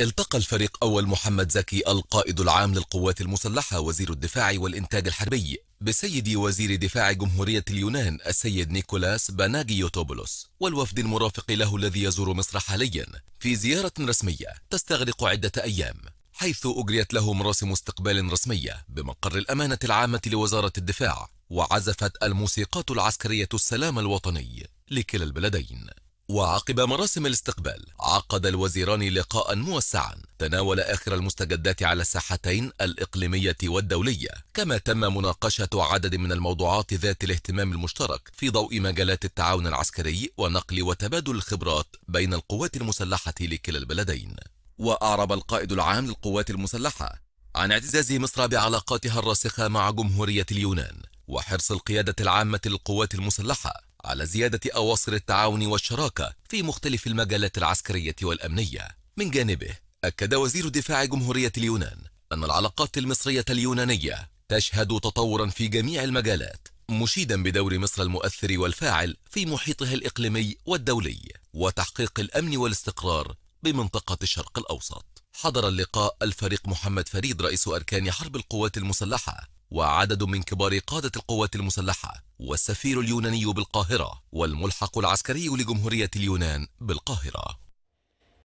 التقى الفريق أول محمد زكي القائد العام للقوات المسلحة وزير الدفاع والإنتاج الحربي بسيد وزير دفاع جمهورية اليونان السيد نيكولاس باناجيوتوبولوس والوفد المرافق له الذي يزور مصر حاليا في زيارة رسمية تستغرق عدة أيام حيث أجريت له مراسم استقبال رسمية بمقر الأمانة العامة لوزارة الدفاع وعزفت الموسيقات العسكرية السلام الوطني لكلا البلدين وعقب مراسم الاستقبال عقد الوزيران لقاء موسعا تناول آخر المستجدات على الساحتين الإقليمية والدولية كما تم مناقشة عدد من الموضوعات ذات الاهتمام المشترك في ضوء مجالات التعاون العسكري ونقل وتبادل الخبرات بين القوات المسلحة لكلا البلدين وأعرب القائد العام للقوات المسلحة عن اعتزاز مصر بعلاقاتها الراسخة مع جمهورية اليونان وحرص القيادة العامة للقوات المسلحة على زيادة أواصر التعاون والشراكة في مختلف المجالات العسكرية والأمنية من جانبه أكد وزير دفاع جمهورية اليونان أن العلاقات المصرية اليونانية تشهد تطورا في جميع المجالات مشيدا بدور مصر المؤثر والفاعل في محيطها الإقليمي والدولي وتحقيق الأمن والاستقرار بمنطقة الشرق الأوسط حضر اللقاء الفريق محمد فريد رئيس أركان حرب القوات المسلحة وعدد من كبار قادة القوات المسلحة والسفير اليوناني بالقاهرة والملحق العسكري لجمهورية اليونان بالقاهرة